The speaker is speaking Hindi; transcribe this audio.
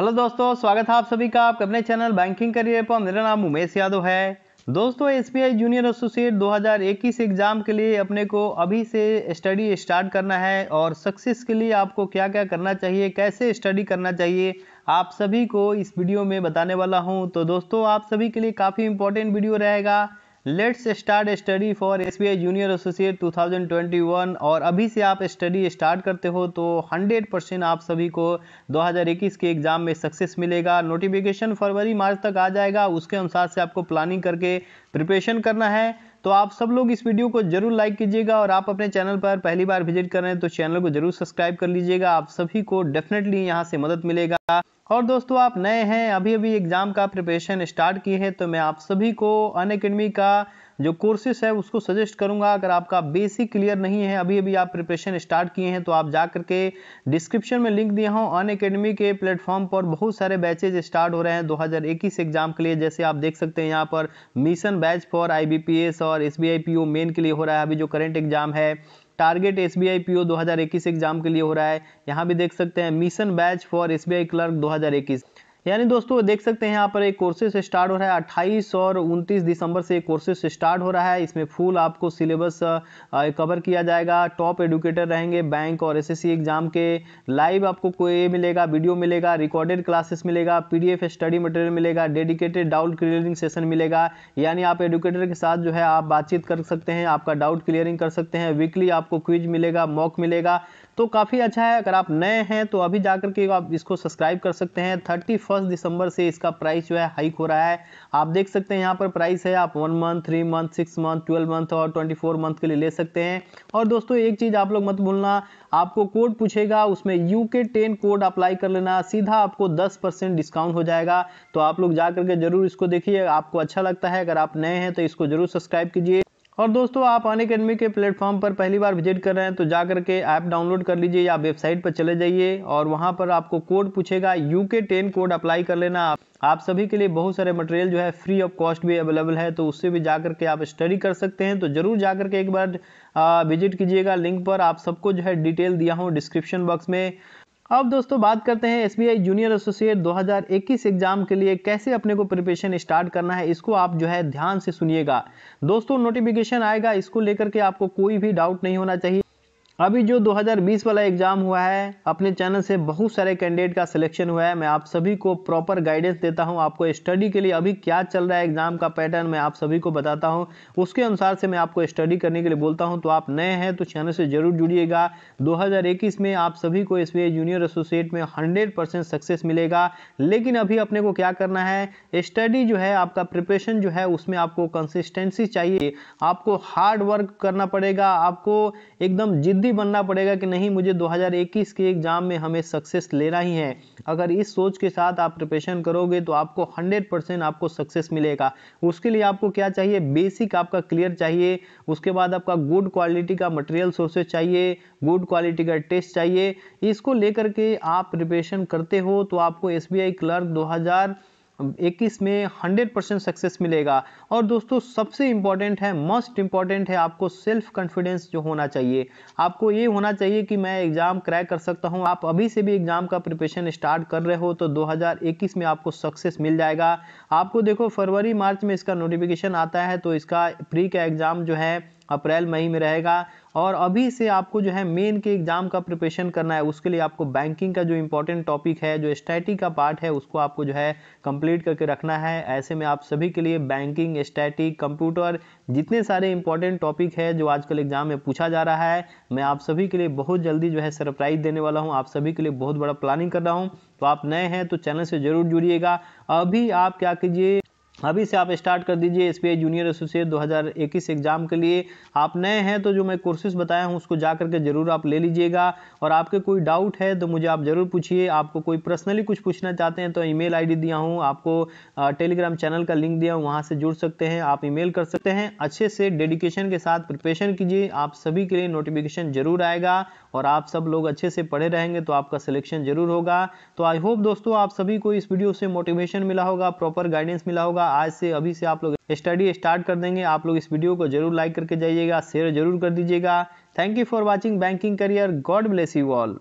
हेलो दोस्तों स्वागत है आप सभी का आपके अपने चैनल बैंकिंग करियर पर मेरा नाम उमेश यादव है दोस्तों एस जूनियर एसोसिएट 2021 एग्ज़ाम के लिए अपने को अभी से स्टडी स्टार्ट करना है और सक्सेस के लिए आपको क्या क्या करना चाहिए कैसे स्टडी करना चाहिए आप सभी को इस वीडियो में बताने वाला हूं तो दोस्तों आप सभी के लिए काफ़ी इंपॉर्टेंट वीडियो रहेगा let's start study for S B I junior associate 2021 और अभी से आप स्टडी स्टार्ट करते हो तो 100 परसेंट आप सभी को 2021 के एग्ज़ाम में सक्सेस मिलेगा नोटिफिकेशन फरवरी मार्च तक आ जाएगा उसके अनुसार से आपको प्लानिंग करके प्रिपरेशन करना है तो आप सब लोग इस वीडियो को जरूर लाइक कीजिएगा और आप अपने चैनल पर पहली बार विजिट कर रहे हैं तो चैनल को जरूर सब्सक्राइब कर लीजिएगा आप सभी को डेफिनेटली यहाँ से मदद मिलेगा और दोस्तों आप नए हैं अभी अभी एग्ज़ाम का प्रिपरेशन स्टार्ट की है तो मैं आप सभी को अन अकेडमी का जो कोर्सेस है उसको सजेस्ट करूंगा अगर आपका बेसिक क्लियर नहीं है अभी अभी आप प्रिपरेशन स्टार्ट किए हैं तो आप जा करके डिस्क्रिप्शन में लिंक दिया हूं अन अकेडमी के प्लेटफॉर्म पर बहुत सारे बैचेज स्टार्ट हो रहे हैं 2021 एग्जाम के लिए जैसे आप देख सकते हैं यहाँ पर मिशन बैच फॉर आई और एस बी मेन के लिए हो रहा है अभी जो करेंट एग्जाम है target S B I P O दो एग्जाम के लिए हो रहा है यहाँ भी देख सकते हैं mission batch for S B I clerk दो यानी दोस्तों देख सकते हैं यहाँ पर एक कोर्सेस स्टार्ट हो रहा है 28 और 29 दिसंबर से एक कोर्सेस स्टार्ट हो रहा है इसमें फुल आपको सिलेबस कवर किया जाएगा टॉप एडुकेटर रहेंगे बैंक और एसएससी एग्जाम के लाइव आपको कोई मिलेगा वीडियो मिलेगा रिकॉर्डेड क्लासेस मिलेगा पीडीएफ स्टडी मटेरियल मिलेगा डेडिकेटेड डाउट क्लियरिंग सेशन मिलेगा यानी आप एडुकेटर के साथ जो है आप बातचीत कर सकते हैं आपका डाउट क्लियरिंग कर सकते हैं वीकली आपको क्विज मिलेगा मॉक मिलेगा तो काफ़ी अच्छा है अगर आप नए हैं तो अभी जा करके आप इसको सब्सक्राइब कर सकते हैं थर्टी फर्स्ट दिसंबर से इसका प्राइस जो है हाइक हो रहा है आप देख सकते हैं यहाँ पर प्राइस है आप one month three month six month twelve month और ट्वेंटी फोर मंथ के लिए ले सकते हैं और दोस्तों एक चीज़ आप लोग मत भूलना आपको कोड पूछेगा उसमें यू के टेन कोड अप्लाई कर लेना सीधा आपको दस परसेंट डिस्काउंट हो जाएगा तो आप लोग जा करके जरूर इसको देखिए आपको अच्छा लगता है अगर आप नए हैं तो इसको जरूर सब्सक्राइब कीजिए और दोस्तों आप अन अकेडमी के प्लेटफॉर्म पर पहली बार विजिट कर रहे हैं तो जा कर के ऐप डाउनलोड कर लीजिए या वेबसाइट पर चले जाइए और वहाँ पर आपको कोड पूछेगा यू के टेन कोड अप्लाई कर लेना आप आप सभी के लिए बहुत सारे मटेरियल जो है फ्री ऑफ कॉस्ट भी अवेलेबल है तो उससे भी जा कर के आप स्टडी कर सकते हैं तो ज़रूर जा कर के एक बार विजिट कीजिएगा लिंक पर आप सबको जो है डिटेल दिया हूँ डिस्क्रिप्शन बॉक्स में अब दोस्तों बात करते हैं एस जूनियर एसोसिएट 2021 एग्जाम के लिए कैसे अपने को प्रिपरेशन स्टार्ट करना है इसको आप जो है ध्यान से सुनिएगा दोस्तों नोटिफिकेशन आएगा इसको लेकर के आपको कोई भी डाउट नहीं होना चाहिए अभी जो 2020 वाला एग्ज़ाम हुआ है अपने चैनल से बहुत सारे कैंडिडेट का सिलेक्शन हुआ है मैं आप सभी को प्रॉपर गाइडेंस देता हूं आपको स्टडी के लिए अभी क्या चल रहा है एग्ज़ाम का पैटर्न मैं आप सभी को बताता हूं उसके अनुसार से मैं आपको स्टडी करने के लिए बोलता हूं तो आप नए हैं तो चैनल से ज़रूर जुड़िएगा दो में आप सभी को एस जूनियर एसोसिएट में हंड्रेड सक्सेस मिलेगा लेकिन अभी अपने को क्या करना है स्टडी जो है आपका प्रिपरेशन जो है उसमें आपको कंसिस्टेंसी चाहिए आपको हार्ड वर्क करना पड़ेगा आपको एकदम जिद्दी ही बनना पड़ेगा कि नहीं मुझे 2021 के एग्ज़ाम में हमें सक्सेस लेना ही है अगर इस सोच के साथ आप प्रिपरेशन करोगे तो आपको 100 परसेंट आपको सक्सेस मिलेगा उसके लिए आपको क्या चाहिए बेसिक आपका क्लियर चाहिए उसके बाद आपका गुड क्वालिटी का मटेरियल सोर्सेज चाहिए गुड क्वालिटी का टेस्ट चाहिए इसको लेकर के आप प्रिपरेशन करते हो तो आपको एस क्लर्क दो इक्कीस में 100 परसेंट सक्सेस मिलेगा और दोस्तों सबसे इम्पॉर्टेंट है मोस्ट इम्पॉर्टेंट है आपको सेल्फ कॉन्फिडेंस जो होना चाहिए आपको ये होना चाहिए कि मैं एग्ज़ाम क्रैक कर सकता हूँ आप अभी से भी एग्ज़ाम का प्रिपरेशन स्टार्ट कर रहे हो तो 2021 में आपको सक्सेस मिल जाएगा आपको देखो फरवरी मार्च में इसका नोटिफिकेशन आता है तो इसका प्री का एग्ज़ाम जो है अप्रैल मई में रहेगा और अभी से आपको जो है मेन के एग्ज़ाम का प्रिपरेशन करना है उसके लिए आपको बैंकिंग का जो इंपॉर्टेंट टॉपिक है जो स्टैटिक का पार्ट है उसको आपको जो है कंप्लीट करके रखना है ऐसे में आप सभी के लिए बैंकिंग स्टैटिक कंप्यूटर जितने सारे इंपॉर्टेंट टॉपिक है जो आजकल एग्ज़ाम में पूछा जा रहा है मैं आप सभी के लिए बहुत जल्दी जो है सरप्राइज़ देने वाला हूँ आप सभी के लिए बहुत बड़ा प्लानिंग कर रहा हूँ तो आप नए हैं तो चैनल से ज़रूर जुड़िएगा अभी आप क्या कीजिए अभी से आप स्टार्ट कर दीजिए एस जूनियर एसोसिएट 2021 एग्जाम के लिए आप नए हैं तो जो मैं कोर्सेज बताया हूँ उसको जा करके ज़रूर आप ले लीजिएगा और आपके कोई डाउट है तो मुझे आप ज़रूर पूछिए आपको कोई पर्सनली कुछ पूछना चाहते हैं तो ईमेल आईडी दिया हूँ आपको टेलीग्राम चैनल का लिंक दिया हूँ वहाँ से जुड़ सकते हैं आप ई कर सकते हैं अच्छे से डेडिकेशन के साथ प्रिपेशन कीजिए आप सभी के लिए नोटिफिकेशन ज़रूर आएगा और आप सब लोग अच्छे से पढ़े रहेंगे तो आपका सिलेक्शन ज़रूर होगा तो आई होप दोस्तों आप सभी को इस वीडियो से मोटिवेशन मिला होगा प्रॉपर गाइडेंस मिला होगा आज से अभी से आप लोग स्टडी स्टार्ट कर देंगे आप लोग इस वीडियो को जरूर लाइक करके जाइएगा शेयर जरूर कर दीजिएगा thank you for watching banking career God bless you all